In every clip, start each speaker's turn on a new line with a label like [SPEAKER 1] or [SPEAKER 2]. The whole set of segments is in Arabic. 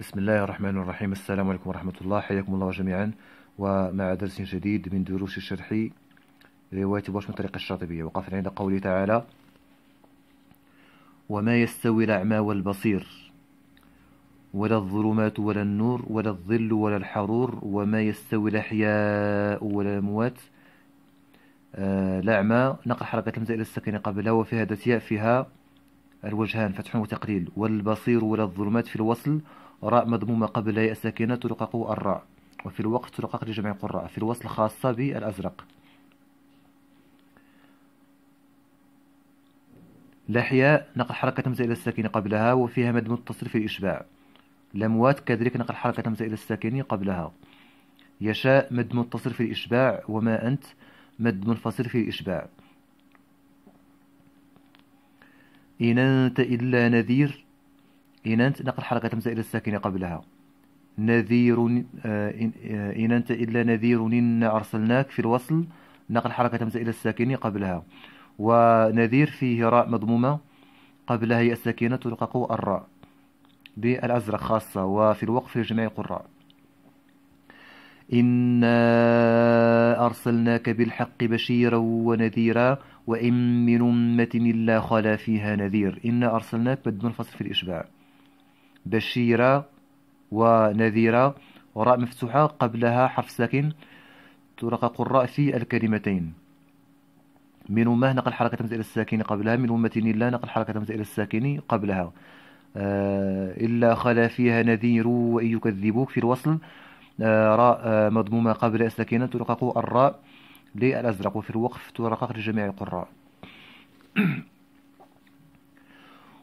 [SPEAKER 1] بسم الله الرحمن الرحيم السلام عليكم ورحمة الله حياكم الله جميعا ومع درس جديد من دروس الشرح رواية بوش من طريق الشاطبية وقفنا عند قوله تعالى وما يستوي الأعمى والبصير ولا الظلمات ولا النور ولا الظل ولا الحرور وما يستوي الأحياء ولا الأموات آه الأعمى نقل حركة الهمزة إلى السكن قبلها وفي هذا فيها الوجهان فتح وتقليل والبصير ولا الظلمات في الوصل راء مضمومة قبل ياء ساكنة ترقق الراء وفي الوقت ترقق لجمع القراء في الوصل خاصة بالأزرق الأحياء نقل حركة همزة إلى الساكن قبلها وفيها مد متصل في الإشباع الأموات كذلك نقل حركة همزة إلى الساكن قبلها يشاء مد متصل في الإشباع وما أنت مد منفصل في الإشباع إن أنت إلا نذير إننت نقل حركة همزة إلى الساكنة قبلها نذير آه، آه، إن أنت إلا نذير إن أرسلناك في الوصل نقل حركة همزة إلى الساكنة قبلها ونذير فيه راء مضمومة قبلها هي الساكنة تلقق الراء بالأزرق خاصة وفي الوقف لجميع القراء إنا أرسلناك بالحق بشيرا ونذيرا وإن من أمة إلا خلا فيها نذير إنا أرسلناك بد منفصل في الإشباع بشيرة ونذيرة وراء مفتوحة قبلها حرف ساكن ترقق الراء في الكلمتين من منهما نقل حركة تمز إلى الساكن قبلها منهما لا نقل حركة تمز إلى الساكن قبلها آه إلا خلا فيها نذير وإن يكذبوك في الوصل آه راء آه مضمومة قبل الساكنة ترقق الراء للأزرق وفي الوقف ترقق لجميع القراء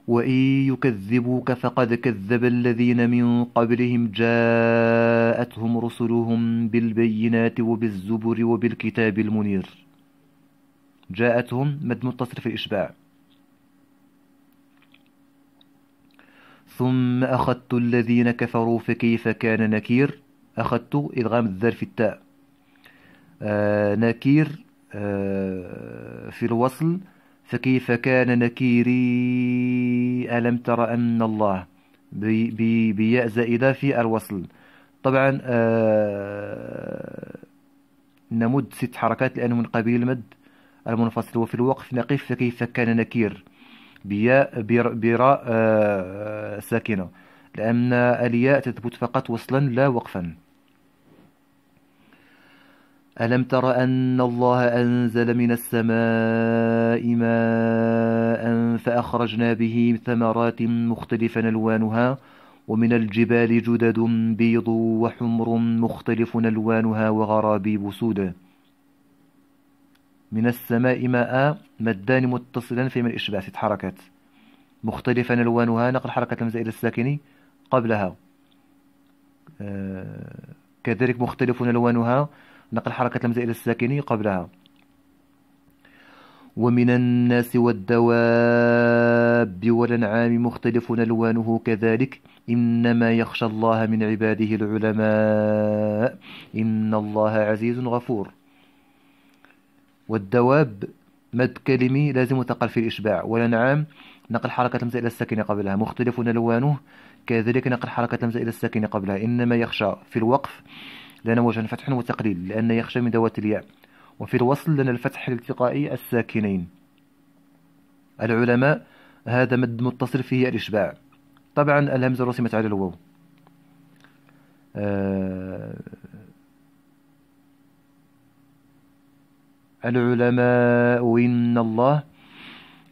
[SPEAKER 1] وإن يكذبوك فقد كذب الذين من قبلهم جاءتهم رسلهم بالبينات وبالزبر وبالكتاب المنير جاءتهم مد متصل في الإشباع ثم أخذت الذين كفروا فكيف كان نكير أخذت إدغام الذر في التاء آه نكير آه في الوصل فكيف كان نكيري ألم تر أن الله بياء زائدة في الوصل طبعا آه نمد ست حركات لأنه من قبيل المد المنفصل وفي الوقف نقف فكيف كان نكير بياء براء بر آه ساكنة لأن الياء تثبت فقط وصلا لا وقفا ألم تر أن الله أنزل من السماء ماء فأخرجنا به ثمرات مختلفا ألوانها ومن الجبال جدد بيض وحمر مختلف ألوانها وغرابيب بسودة من السماء ماء مدان متصلا في من الإشباع حركات مختلفا ألوانها نقل حركة المزائل إلى الساكن قبلها آه، كذلك مختلف ألوانها نقل حركة الهمزة إلى الساكن قبلها ومن الناس والدواب والأنعام مختلف ألوانه كذلك إنما يخشى الله من عباده العلماء إن الله عزيز غفور والدواب مد كلمي لازم تقل في الإشباع والأنعام نقل حركة الهمزة إلى الساكنة قبلها مختلف ألوانه كذلك نقل حركة الهمزة إلى الساكنة قبلها إنما يخشى في الوقف لأن وجه فتح وتقليل لأن يخشى من ذوات الياء وفي الوصل لنا الفتح الالتقائي الساكنين العلماء هذا مد متصل فيه الإشباع طبعا الهمزة رسمت على الواو آه العلماء إن الله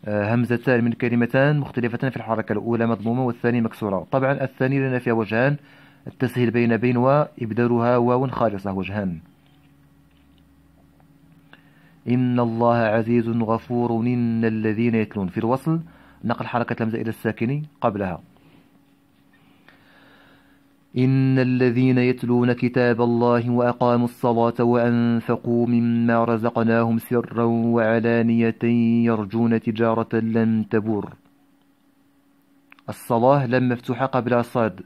[SPEAKER 1] آه، همزتان من كلمتان مختلفتان في الحركة الأولى مضمومة والثانية مكسورة طبعا الثانية لنا فيها وجهان التسهيل بين بين و إبدالها واو خالصة وجهان إن الله عزيز غفور إن الذين يتلون في الوصل نقل حركة لمزة إلى الساكن قبلها إن الذين يتلون كتاب الله وأقاموا الصلاة وأنفقوا مما رزقناهم سرا وعلانية يرجون تجارة لن تبور الصلاة لم مفتوحة قبل الصاد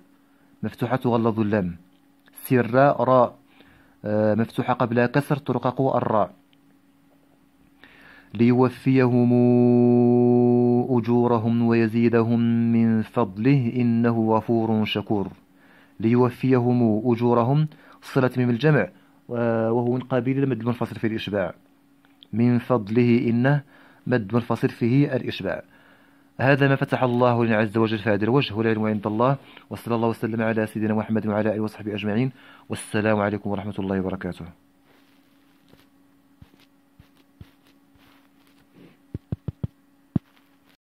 [SPEAKER 1] مفتوحة غلظ اللام سراء راء آه، مفتوحة قبل كسر ترقق الراء ليوفيهم أجورهم ويزيدهم من فضله إنه غفور شكور ليوفيهم أجورهم صلة من الجمع آه، وهو من قبيل المد المنفصل في الإشباع من فضله إنه مد منفصل فيه الإشباع هذا ما فتح الله لنا عز وجل فهذا الوجه والعلم عند الله وصلى الله وسلم على سيدنا محمد وعلى آله وصحبه أجمعين والسلام عليكم ورحمة الله وبركاته